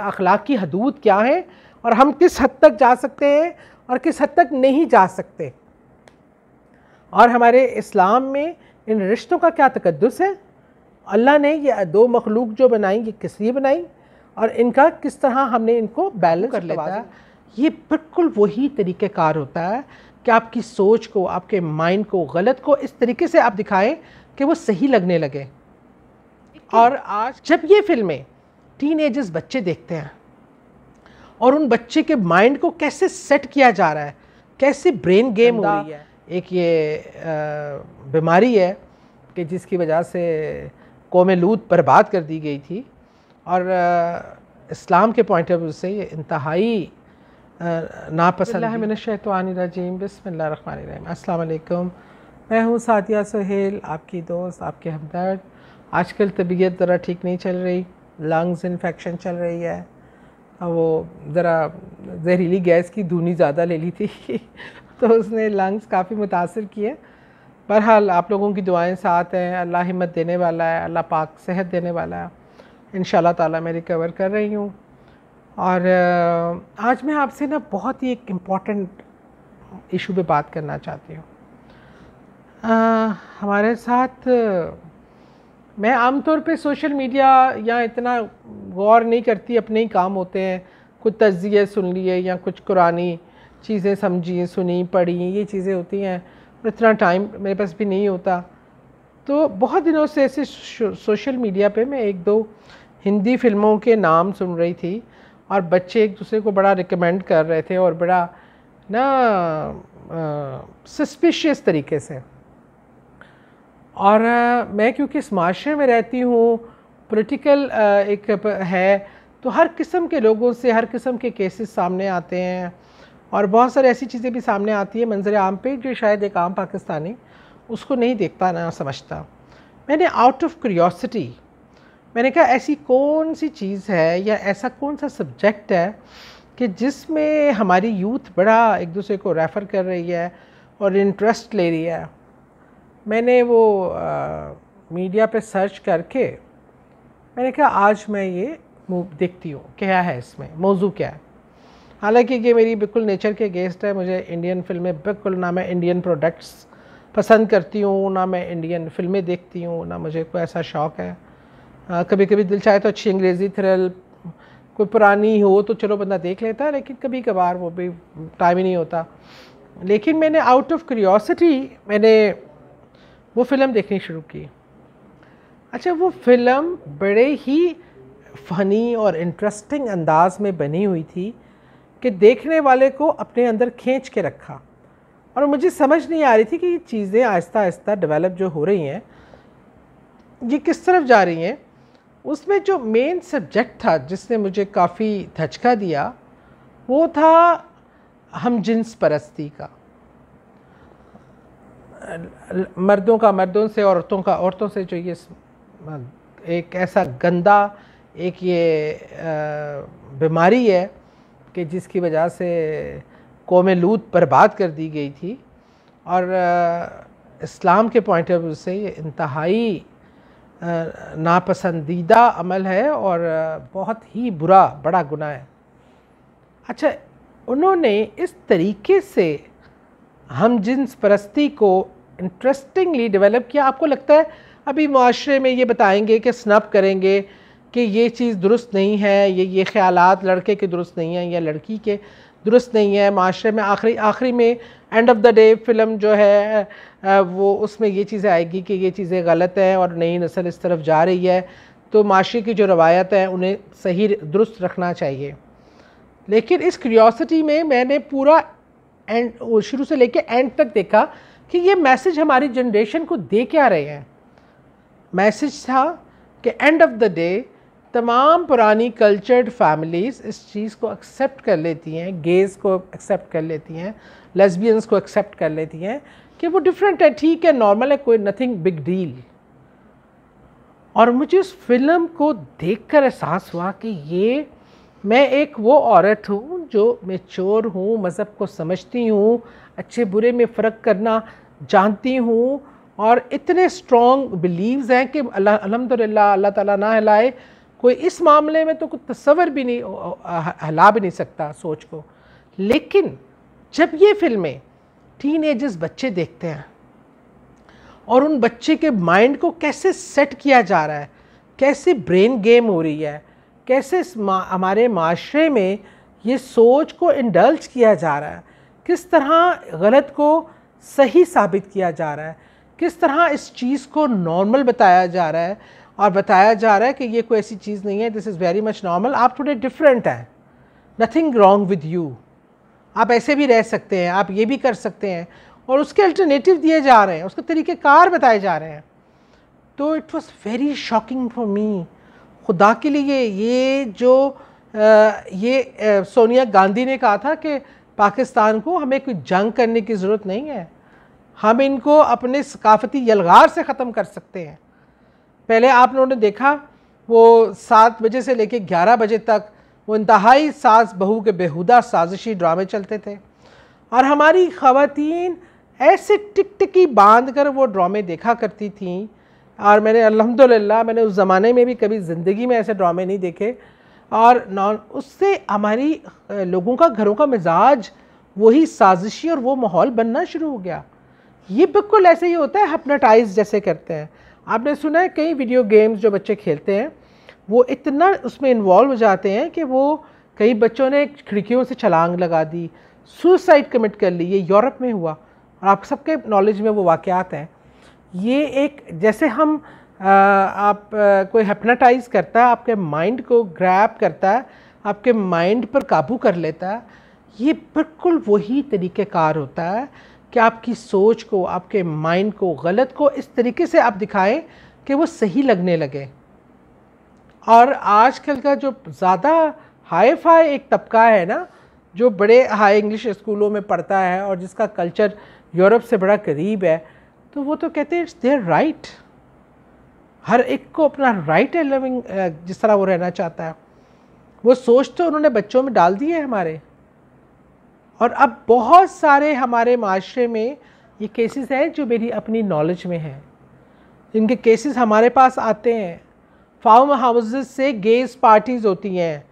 अखलाकी हदूद क्या हैं और हम किस हद तक जा सकते हैं और किस हद तक नहीं जा सकते और हमारे इस्लाम में इन रिश्तों का क्या तकदस है अल्लाह ने ये दो मखलूक जो बनाई ये किस लिए बनाई और इनका किस तरह हमने इनको बैलेंस कर लिया है ये बिल्कुल वही तरीक़ेकार होता है कि आपकी सोच को आपके माइंड को गलत को इस तरीके से आप दिखाएं कि वो सही लगने लगे और आज जब ये फिल्में टीन बच्चे देखते हैं और उन बच्चे के माइंड को कैसे सेट किया जा रहा है कैसे ब्रेन गेम हो रही है एक ये बीमारी है कि जिसकी वजह से कौम लूत बर्बाद कर दी गई थी और आ, इस्लाम के पॉइंट ऑफ व्यू से ये इंतहाई नापसंद शैतवानरजीम बसमीम अल्लाम मैं हूँ सादिया सहेल आपकी दोस्त आपके हमदर्द आजकल तबीयत ज़रा ठीक नहीं चल रही लंग्स इन्फेक्शन चल रही है वो ज़रा जहरीली गैस की धुनी ज़्यादा ले ली थी तो उसने लंग्स काफ़ी मुतासर किए बहरहाल आप लोगों की दुआएं साथ हैं अल्लाह हिम्मत देने वाला है अल्लाह पाक सेहत देने वाला है इन ताला मैं रिकवर कर रही हूँ और आज मैं आपसे ना बहुत ही एक इम्पॉर्टेंट इशू पे बात करना चाहती हूँ हमारे साथ मैं आमतौर पे सोशल मीडिया या इतना गौर नहीं करती अपने ही काम होते हैं कुछ तजिए सुन लिए या कुछ कुरानी चीज़ें समझी सुनी पढ़ी ये चीज़ें होती हैं और इतना टाइम मेरे पास भी नहीं होता तो बहुत दिनों से ऐसे सोशल मीडिया पे मैं एक दो हिंदी फिल्मों के नाम सुन रही थी और बच्चे एक दूसरे को बड़ा रिकमेंड कर रहे थे और बड़ा ना सस्पिशियस तरीके से और मैं क्योंकि इस माशरे में रहती हूँ पोलिटिकल एक है तो हर किस्म के लोगों से हर किस्म के केसेस सामने आते हैं और बहुत सारी ऐसी चीज़ें भी सामने आती है मंजर आम पे जो शायद एक आम पाकिस्तानी उसको नहीं देखता ना समझता मैंने आउट ऑफ क्रियोसिटी मैंने कहा ऐसी कौन सी चीज़ है या ऐसा कौन सा सब्जेक्ट है कि जिसमें हमारी यूथ बड़ा एक दूसरे को रेफ़र कर रही है और इंटरेस्ट ले रही है मैंने वो आ, मीडिया पे सर्च करके मैंने कहा आज मैं ये देखती हूँ क्या है इसमें मौजू क्या है हालांकि ये मेरी बिल्कुल नेचर के गेस्ट है मुझे इंडियन फिल्में बिल्कुल ना मैं इंडियन प्रोडक्ट्स पसंद करती हूँ ना मैं इंडियन फिल्में देखती हूँ ना मुझे कोई ऐसा शौक़ है आ, कभी कभी दिल चाहे तो अच्छी अंग्रेज़ी थ्रिल कोई पुरानी हो तो चलो बंदा देख लेता है लेकिन कभी कभार वो भी टाइम ही नहीं होता लेकिन मैंने आउट ऑफ क्रियोसिटी मैंने वो फिल्म देखनी शुरू की अच्छा वो फिल्म बड़े ही फ़नी और इंटरेस्टिंग अंदाज में बनी हुई थी कि देखने वाले को अपने अंदर खींच के रखा और मुझे समझ नहीं आ रही थी कि ये चीज़ें आहिस्ता आहिस्ता डेवलप जो हो रही हैं ये किस तरफ जा रही हैं उसमें जो मेन सब्जेक्ट था जिसने मुझे काफ़ी धचका दिया वो था हम जिन्स परस्ती का मर्दों का मर्दों से औरतों का औरतों से जो ये एक ऐसा गंदा एक ये बीमारी है कि जिसकी वजह से कौम लूत बर्बाद कर दी गई थी और इस्लाम के पॉइंट ऑफ व्यू से ये इंतहाई नापसंदीदा अमल है और बहुत ही बुरा बड़ा गुनाह है अच्छा उन्होंने इस तरीके से हम जिन्स परस्ती को इंटरेस्टिंगली डेवलप किया आपको लगता है अभी माशरे में ये बताएंगे कि स्नप करेंगे कि ये चीज़ दुरुस्त नहीं है ये ये ख्याल लड़के के दुरुस्त नहीं हैं या लड़की के दुरुस्त नहीं है माशरे में आखिरी आखिरी में end of the day film जो है वो उसमें ये चीज़ें आएगी कि ये चीज़ें गलत हैं और नई नस्ल इस तरफ जा रही है तो माशरे की जो रवायत है उन्हें सही दुरुस्त रखना चाहिए लेकिन इस क्रियोसिटी में मैंने पूरा एंड शुरू से लेके एंड तक देखा कि ये मैसेज हमारी जनरेशन को दे क्या रहे हैं मैसेज था कि एंड ऑफ द डे तमाम पुरानी कल्चर्ड फैमिलीज़ इस चीज़ को एक्सेप्ट कर लेती हैं गेज़ को एक्सेप्ट कर लेती हैं लेस्बियंस को एक्सेप्ट कर लेती हैं कि वो डिफरेंट है ठीक है नॉर्मल है कोई नथिंग बिग डील और मुझे उस फिल्म को देखकर एहसास हुआ कि ये मैं एक वो औरत हूँ जो मेच्योर हूँ मज़हब को समझती हूँ अच्छे बुरे में फ़र्क करना जानती हूँ और इतने स्ट्रॉन्ग बिलीव्स हैं कि अल्लाह अलहमदिल्ला अल्लाह ताला ना हिलाए कोई इस मामले में तो कोई तस्वर भी नहीं हिला भी नहीं सकता सोच को लेकिन जब ये फिल्में टीन एजर्स बच्चे देखते हैं और उन बच्चे के माइंड को कैसे सेट किया जा रहा है कैसे ब्रेन गेम हो रही है कैसे मा, हमारे माशरे में ये सोच को इंडल्ज किया जा रहा है किस तरह गलत को सही साबित किया जा रहा है किस तरह इस चीज़ को नॉर्मल बताया जा रहा है और बताया जा रहा है कि ये कोई ऐसी चीज़ नहीं है this is very much normal आप थोड़े डिफरेंट हैं नथिंग रॉन्ग विद यू आप ऐसे भी रह सकते हैं आप ये भी कर सकते हैं और उसके अल्टरनेटिव दिए जा रहे हैं उसके तरीक़ेकार बताए जा रहे हैं तो it was very shocking for me खुदा के लिए ये जो आ, ये आ, सोनिया गांधी ने कहा था कि पाकिस्तान को हमें कोई जंग करने की ज़रूरत नहीं है हम इनको अपने सकाफती यलगार से ख़त्म कर सकते हैं पहले आप लोगों ने देखा वो सात बजे से लेकर ग्यारह बजे तक वो इंतहाई सास बहू के बेहुदा साजिशी ड्रामे चलते थे और हमारी ख़वातीन ऐसे टिकटिकी बांध कर वो ड्रामे देखा करती थी और मैंने अलहमदिल्ला मैंने उस ज़माने में भी कभी ज़िंदगी में ऐसे ड्रामे नहीं देखे और नॉन उससे हमारी लोगों का घरों का मिजाज वही साजिशी और वो माहौल बनना शुरू हो गया ये बिल्कुल ऐसे ही होता है हपनाटाइज जैसे करते हैं आपने सुना है कई वीडियो गेम्स जो बच्चे खेलते हैं वो इतना उसमें इन्वॉल्व हो जाते हैं कि वो कई बच्चों ने खिड़कियों से छलांग लगा दी सुसाइड कमिट कर ली ये यूरोप में हुआ और आप सबके नॉलेज में वो वाक़ हैं ये एक जैसे हम आप कोई हेपनाटाइज़ करता है आपके माइंड को ग्रैप करता है आपके माइंड पर काबू कर लेता है ये बिल्कुल वही तरीक़ेकार होता है कि आपकी सोच को आपके माइंड को गलत को इस तरीके से आप दिखाएं कि वो सही लगने लगे और आजकल का जो ज़्यादा हाई फाई एक तबका है ना जो बड़े हाई इंग्लिश स्कूलों में पढ़ता है और जिसका कल्चर यूरोप से बड़ा करीब है तो वो तो कहते हैं इट्स देयर राइट हर एक को अपना राइट एंड लिविंग जिस तरह वो रहना चाहता है वो सोच तो उन्होंने बच्चों में डाल दिए हमारे और अब बहुत सारे हमारे माशरे में ये केसेस हैं जो मेरी अपनी नॉलेज में हैं इनके केसेस हमारे पास आते हैं फार्म हाउस से गेज पार्टीज़ होती हैं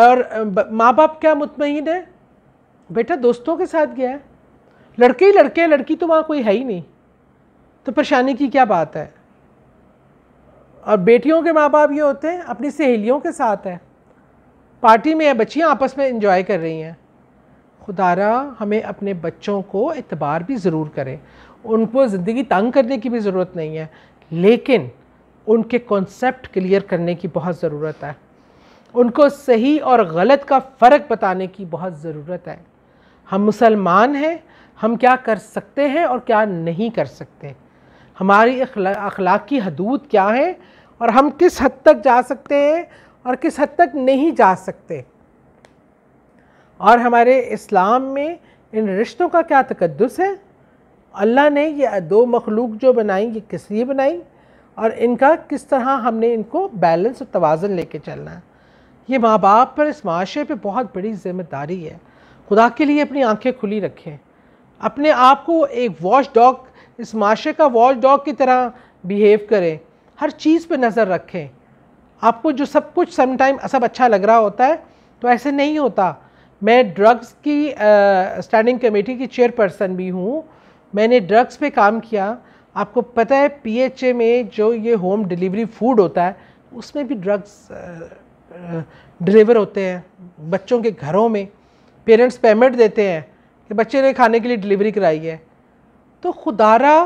और माँ बाप क्या मुतमिन है बेटा दोस्तों के साथ गया है लड़के ही लड़के लड़की तो वहाँ कोई है ही नहीं तो परेशानी की क्या बात है और बेटियों के माँ बाप ये होते हैं अपनी सहेलियों के साथ हैं पार्टी में बच्चियाँ आपस में इंजॉय कर रही हैं खुदारा हमें अपने बच्चों को एतबार भी ज़रूर करें उनको ज़िंदगी तंग करने की भी ज़रूरत नहीं है लेकिन उनके कॉन्सेप्ट क्लियर करने की बहुत ज़रूरत है उनको सही और गलत का फ़र्क बताने की बहुत ज़रूरत है हम मुसलमान हैं हम क्या कर सकते हैं और क्या नहीं कर सकते हमारी अखलाक़ी हदूद क्या हैं और हम किस हद तक जा सकते हैं और किस हद तक नहीं जा सकते और हमारे इस्लाम में इन रिश्तों का क्या तकदस है अल्लाह ने ये दो मखलूक जो बनाई ये किस लिए बनाई और इनका किस तरह हमने इनको बैलेंस और तोज़न कर चलना है ये माँ बाप पर इस माशरे पर बहुत बड़ी जिम्मेदारी है खुदा के लिए अपनी आंखें खुली रखें अपने आप को एक वॉश डॉग इस माशरे का वॉच डॉग की तरह बिहेव करें हर चीज़ पे नज़र रखें आपको जो सब कुछ समटाइम सब अच्छा लग रहा होता है तो ऐसे नहीं होता मैं ड्रग्स की स्टैंडिंग कमेटी की चेयरपर्सन भी हूँ मैंने ड्रग्स पे काम किया आपको पता है पीएचए में जो ये होम डिलीवरी फूड होता है उसमें भी ड्रग्स डिलीवर होते हैं बच्चों के घरों में पेरेंट्स पेमेंट देते हैं कि बच्चे ने खाने के लिए डिलीवरी कराई है तो खुदारा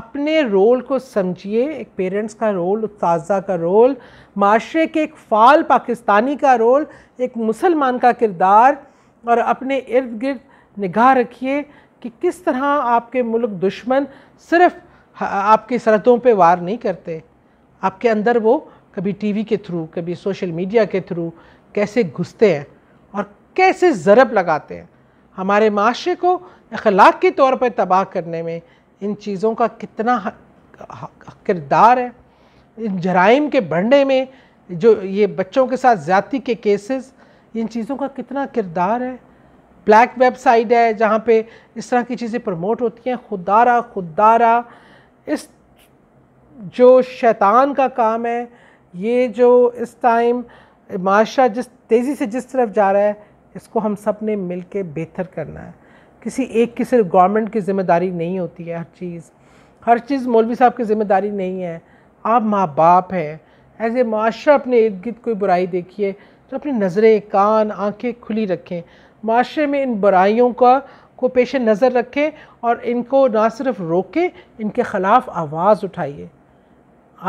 अपने रोल को समझिए एक पेरेंट्स का रोल उस का रोल माशरे के एक फ़ाल पाकिस्तानी का रोल एक मुसलमान का किरदार और अपने इर्द गिर्द निगाह रखिए कि किस तरह आपके मुल्क दुश्मन सिर्फ आपकी सरहदों पे वार नहीं करते आपके अंदर वो कभी टीवी के थ्रू कभी सोशल मीडिया के थ्रू कैसे घुसते हैं और कैसे ज़रब लगाते हैं हमारे माशरे को अखलाक के तौर पर तबाह करने में इन चीज़ों का कितना किरदार है इन जराइम के बढ़ने में जो ये बच्चों के साथ ज़्यादी के केसेस इन चीज़ों का कितना किरदार है ब्लैक वेबसाइट है जहाँ पे इस तरह की चीज़ें प्रमोट होती हैं खुदारा खुदारा इस जो शैतान का काम है ये जो इस टाइम माशा जिस तेज़ी से जिस तरफ जा रहा है इसको हम सब ने मिल बेहतर करना है किसी एक की सिर्फ गवर्नमेंट की जिम्मेदारी नहीं होती है हर चीज़ हर चीज़ मौलवी साहब की जिम्मेदारी नहीं है आप माँ बाप हैं एज ए माशरा अपने इर्द गिर्द कोई बुराई देखिए तो अपनी नज़रें कान आंखें खुली रखें माशरे में इन बुराइयों का को पेश नज़र रखें और इनको ना सिर्फ रोकें इनके ख़िलाफ़ आवाज़ उठाइए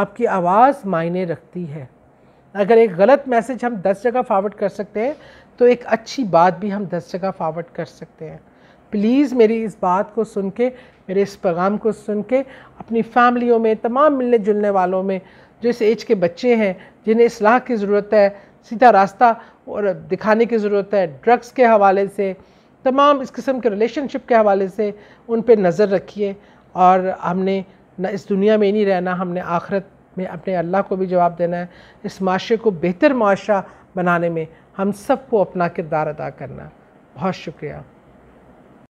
आपकी आवाज़ मायने रखती है अगर एक गलत मैसेज हम दस जगह फॉरवर्ड कर सकते हैं तो एक अच्छी बात भी हम दस जगह फॉरवर्ड कर सकते हैं प्लीज़ मेरी इस बात को सुन के मेरे इस पैगाम को सुन के अपनी फैमिलियों में तमाम मिलने जुलने वालों में जो इस एज के बच्चे हैं जिन्हें असलाह की ज़रूरत है सीधा रास्ता और दिखाने की ज़रूरत है ड्रग्स के हवाले से तमाम इस किस्म के रिलेशनशिप के हवाले से उन पर नज़र रखिए और हमने न इस दुनिया में ही नहीं रहना हमने आखरत में अपने अल्लाह को भी जवाब देना है इस माशरे को बेहतर माशरा बनाने में हम सबको अपना किरदार अदा करना बहुत शुक्रिया